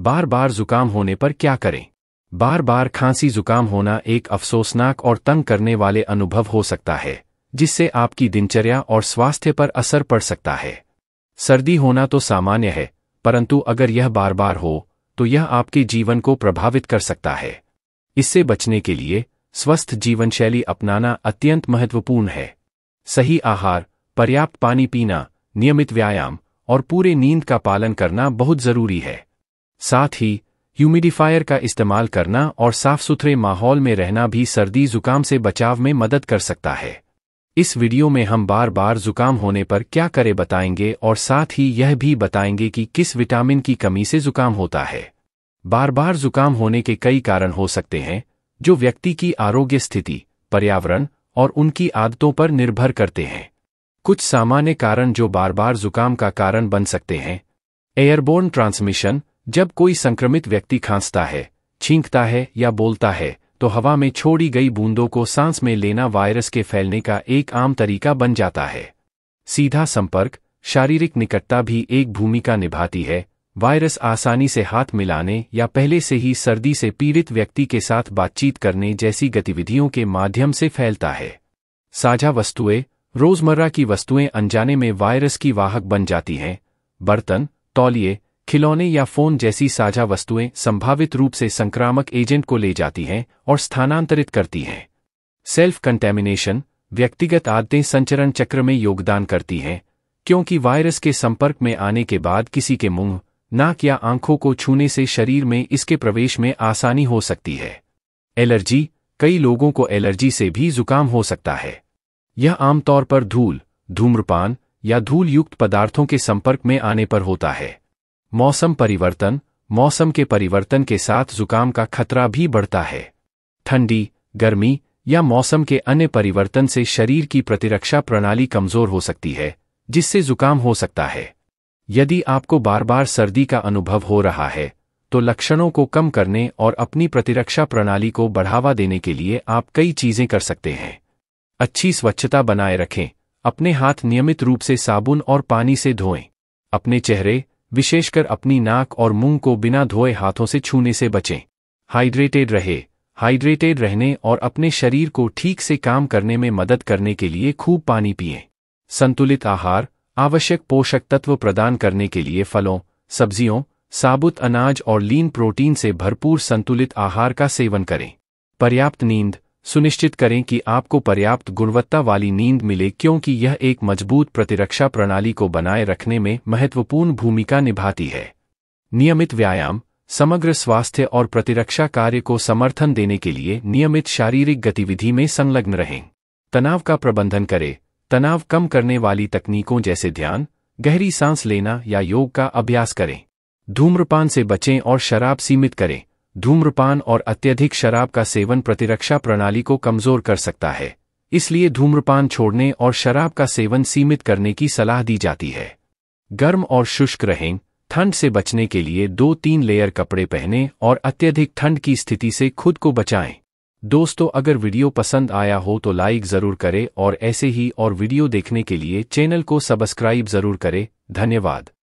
बार बार जुकाम होने पर क्या करें बार बार खांसी जुकाम होना एक अफसोसनाक और तंग करने वाले अनुभव हो सकता है जिससे आपकी दिनचर्या और स्वास्थ्य पर असर पड़ सकता है सर्दी होना तो सामान्य है परंतु अगर यह बार बार हो तो यह आपके जीवन को प्रभावित कर सकता है इससे बचने के लिए स्वस्थ जीवनशैली अपनाना अत्यंत महत्वपूर्ण है सही आहार पर्याप्त पानी पीना नियमित व्यायाम और पूरे नींद का पालन करना बहुत जरूरी है साथ ही ह्यूमिडिफायर का इस्तेमाल करना और साफ सुथरे माहौल में रहना भी सर्दी जुकाम से बचाव में मदद कर सकता है इस वीडियो में हम बार बार जुकाम होने पर क्या करें बताएंगे और साथ ही यह भी बताएंगे कि किस विटामिन की कमी से जुकाम होता है बार बार जुकाम होने के कई कारण हो सकते हैं जो व्यक्ति की आरोग्य स्थिति पर्यावरण और उनकी आदतों पर निर्भर करते हैं कुछ सामान्य कारण जो बार बार जुकाम का कारण बन सकते हैं एयरबोर्न ट्रांसमिशन जब कोई संक्रमित व्यक्ति खांसता है छींकता है या बोलता है तो हवा में छोड़ी गई बूंदों को सांस में लेना वायरस के फैलने का एक आम तरीका बन जाता है सीधा संपर्क शारीरिक निकटता भी एक भूमिका निभाती है वायरस आसानी से हाथ मिलाने या पहले से ही सर्दी से पीड़ित व्यक्ति के साथ बातचीत करने जैसी गतिविधियों के माध्यम से फैलता है साझा वस्तुएं रोजमर्रा की वस्तुएं अनजाने में वायरस की वाहक बन जाती हैं बर्तन तौलिए खिलौने या फोन जैसी साझा वस्तुएं संभावित रूप से संक्रामक एजेंट को ले जाती हैं और स्थानांतरित करती हैं सेल्फ कंटेमिनेशन व्यक्तिगत आदतें संचरण चक्र में योगदान करती हैं क्योंकि वायरस के संपर्क में आने के बाद किसी के मुंह नाक या आंखों को छूने से शरीर में इसके प्रवेश में आसानी हो सकती है एलर्जी कई लोगों को एलर्जी से भी जुकाम हो सकता है यह आमतौर पर धूल धूम्रपान या धूल युक्त पदार्थों के संपर्क में आने पर होता है मौसम परिवर्तन मौसम के परिवर्तन के साथ जुकाम का खतरा भी बढ़ता है ठंडी गर्मी या मौसम के अन्य परिवर्तन से शरीर की प्रतिरक्षा प्रणाली कमजोर हो सकती है जिससे जुकाम हो सकता है यदि आपको बार बार सर्दी का अनुभव हो रहा है तो लक्षणों को कम करने और अपनी प्रतिरक्षा प्रणाली को बढ़ावा देने के लिए आप कई चीजें कर सकते हैं अच्छी स्वच्छता बनाए रखें अपने हाथ नियमित रूप से साबुन और पानी से धोएं अपने चेहरे विशेषकर अपनी नाक और मुंह को बिना धोए हाथों से छूने से बचें हाइड्रेटेड रहे हाइड्रेटेड रहने और अपने शरीर को ठीक से काम करने में मदद करने के लिए खूब पानी पिए संतुलित आहार आवश्यक पोषक तत्व प्रदान करने के लिए फलों सब्जियों साबुत अनाज और लीन प्रोटीन से भरपूर संतुलित आहार का सेवन करें पर्याप्त नींद सुनिश्चित करें कि आपको पर्याप्त गुणवत्ता वाली नींद मिले क्योंकि यह एक मजबूत प्रतिरक्षा प्रणाली को बनाए रखने में महत्वपूर्ण भूमिका निभाती है नियमित व्यायाम समग्र स्वास्थ्य और प्रतिरक्षा कार्य को समर्थन देने के लिए नियमित शारीरिक गतिविधि में संलग्न रहें तनाव का प्रबंधन करें तनाव कम करने वाली तकनीकों जैसे ध्यान गहरी सांस लेना या योग का अभ्यास करें धूम्रपान से बचें और शराब सीमित करें धूम्रपान और अत्यधिक शराब का सेवन प्रतिरक्षा प्रणाली को कमजोर कर सकता है इसलिए धूम्रपान छोड़ने और शराब का सेवन सीमित करने की सलाह दी जाती है गर्म और शुष्क रहें ठंड से बचने के लिए दो तीन लेयर कपड़े पहने और अत्यधिक ठंड की स्थिति से खुद को बचाएं दोस्तों अगर वीडियो पसंद आया हो तो लाइक ज़रूर करें और ऐसे ही और वीडियो देखने के लिए चैनल को सब्सक्राइब ज़रूर करें धन्यवाद